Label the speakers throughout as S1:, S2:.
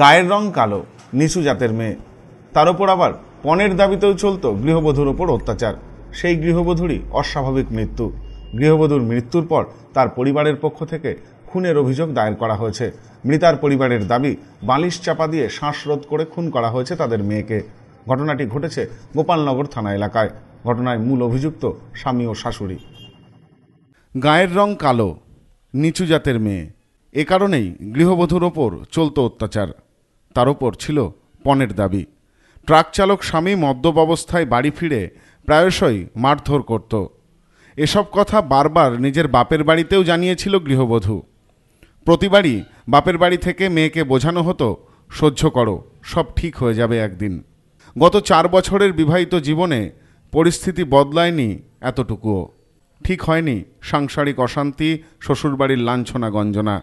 S1: গায়ের রং কালো নিচু জাতের মেয়ে তার ওপর আবার পণের দাবিতেও চলত গৃহবধূর ওপর অত্যাচার সেই গৃহবধূরই অস্বাভাবিক মৃত্যু গৃহবধূর মৃত্যুর পর তার পরিবারের পক্ষ থেকে খুনের অভিযোগ দায়ের করা হয়েছে মৃতার পরিবারের দাবি বালিশ চাপা দিয়ে শ্বাসরোধ করে খুন করা হয়েছে তাদের মেয়েকে ঘটনাটি ঘটেছে গোপালনগর থানা এলাকায় ঘটনায় মূল অভিযুক্ত স্বামী ও শাশুড়ি গায়ের রং কালো নিচু জাতের মেয়ে এ কারণেই গৃহবধূর ওপর চলত অত্যাচার তার ওপর ছিল পণের দাবি ট্রাক চালক স্বামী মদ্যপ অবস্থায় বাড়ি ফিরে প্রায়শই মারধর করত এসব কথা বারবার নিজের বাপের বাড়িতেও জানিয়েছিল গৃহবধূ প্রতিবারই বাপের বাড়ি থেকে মেয়েকে বোঝানো হতো সহ্য করো সব ঠিক হয়ে যাবে একদিন গত চার বছরের বিবাহিত জীবনে পরিস্থিতি বদলায়নি এতটুকুও ঠিক হয়নি সাংসারিক অশান্তি শ্বশুরবাড়ির লাঞ্ছনা গঞ্জনা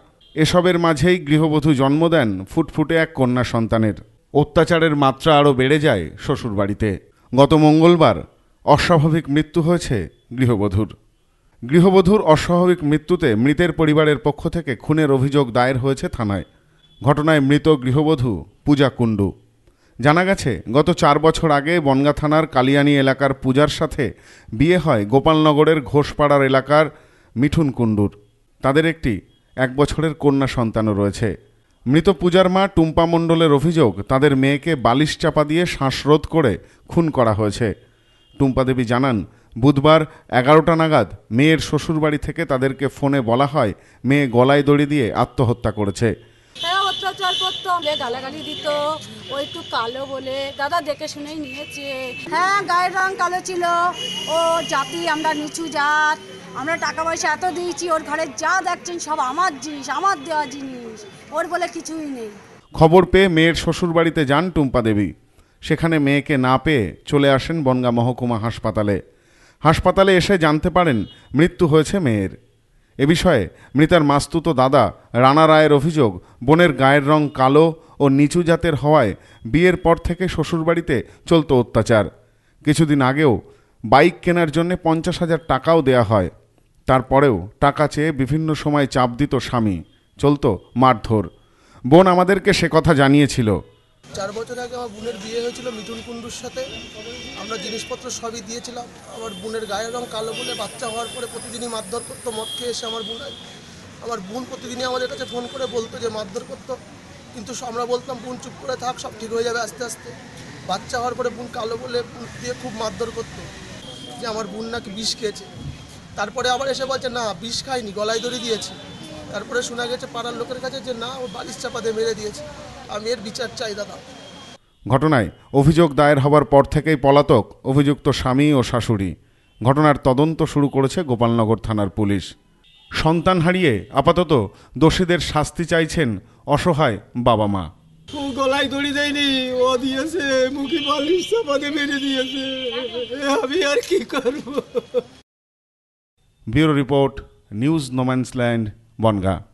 S1: এসবের মাঝেই গৃহবধূ জন্ম দেন ফুটফুটে এক কন্যা সন্তানের অত্যাচারের মাত্রা আরও বেড়ে যায় শ্বশুরবাড়িতে গত মঙ্গলবার অস্বাভাবিক মৃত্যু হয়েছে গৃহবধূর গৃহবধূর অস্বাভাবিক মৃত্যুতে মৃতের পরিবারের পক্ষ থেকে খুনের অভিযোগ দায়ের হয়েছে থানায় ঘটনায় মৃত গৃহবধূ পূজা কুণ্ডু জানা গেছে গত চার বছর আগে বনগা থানার কালিয়ানি এলাকার পূজার সাথে বিয়ে হয় গোপালনগরের ঘোষপাড়ার এলাকার মিঠুন কুণ্ডুর তাদের একটি এক বছরের কন্যা সন্তানও রয়েছে মৃত পূজার মা টুম্পা মণ্ডলের অভিযোগ তাদের মেয়েকে বালিশ চাপা দিয়ে শ্বাসরোধ করে খুন করা হয়েছে টুম্পা দেবী জানান বুধবার এগারোটা নাগাদ মেয়ের শ্বশুরবাড়ি থেকে তাদেরকে ফোনে বলা হয় মেয়ে গলায় দড়ি দিয়ে আত্মহত্যা করেছে
S2: হ্যাঁ,
S1: দাদা দেখে শুনেই নিয়েছে হ্যাঁ গায়ের রং কালো ছিল ও জাতি আমরা নিচু জাত আমরা টাকা পয়সা এত দিয়েছি ওর ঘরে যা দেখছেন সব আমার জিনিস আমার দেওয়া জিনিস ওর বলে কিছুই নেই খবর পেয়ে মেয়ের শ্বশুরবাড়িতে যান টুম্পা দেবী সেখানে মেয়েকে না পেয়ে চলে আসেন বনগা মহকুমা হাসপাতালে হাসপাতালে এসে জানতে পারেন মৃত্যু হয়েছে মেয়ের এ বিষয়ে মৃতার মাস্তুতো দাদা রানা রায়ের অভিযোগ বোনের গায়ের রং কালো ও নিচু জাতের হওয়ায় বিয়ের পর থেকে শ্বশুরবাড়িতে চলত অত্যাচার কিছুদিন আগেও বাইক কেনার জন্য পঞ্চাশ হাজার টাকাও দেয়া হয় তারপরেও টাকা চেয়ে বিভিন্ন সময় চাপ দিত স্বামী চলতো মারধর বোন আমাদেরকে সে কথা জানিয়েছিল
S2: চার বছর আগে আমার বোনের বিয়ে হয়েছিল মিঠুন কুণ্ডুর সাথে আমরা জিনিসপত্র সবই দিয়েছিলাম আমার বোনের গায়ের রং কালো বলে বাচ্চা হওয়ার পরে প্রতিদিনই মারধর করতো মদ খেয়ে এসে আমার বোন আমার বোন প্রতিদিনই আমাদের কাছে ফোন করে বলতো যে মারধর করতো কিন্তু আমরা বলতাম বোন চুপ করে থাক সব ঠিক হয়ে যাবে আস্তে আস্তে বাচ্চা হওয়ার পরে বোন কালো বলে দিয়ে খুব মারধর করতো যে আমার বোন নাকি বিষ খেয়েছে তারপরে আবার এসে বলছে না বিষ খাইনি গলায় দড়ি দিয়েছি তারপরে শোনা গেছে পাড়ার লোকের কাছে যে না ও বালিশ চাপা দিয়ে মেরে দিয়েছে আমি এর বিচার চাই দাদা
S1: ঘটনায় অভিযোগ দায়ের হবার পর থেকেই পলাতক অভিযুক্ত স্বামী ও শাশুড়ি ঘটনার তদন্ত শুরু করেছে গোপালনগর থানার পুলিশ সন্তান হারিয়ে আপাতত দোষীদের শাস্তি চাইছেন অসহায় বাবা মা
S2: গলায় দড়ি দেয়নি ও দিয়েছে মুখে বালিশ চাপা দিয়ে মেরে দিয়েছে
S1: আমি আর কি করবো Bureau Report, News No Man's Land, Bonga.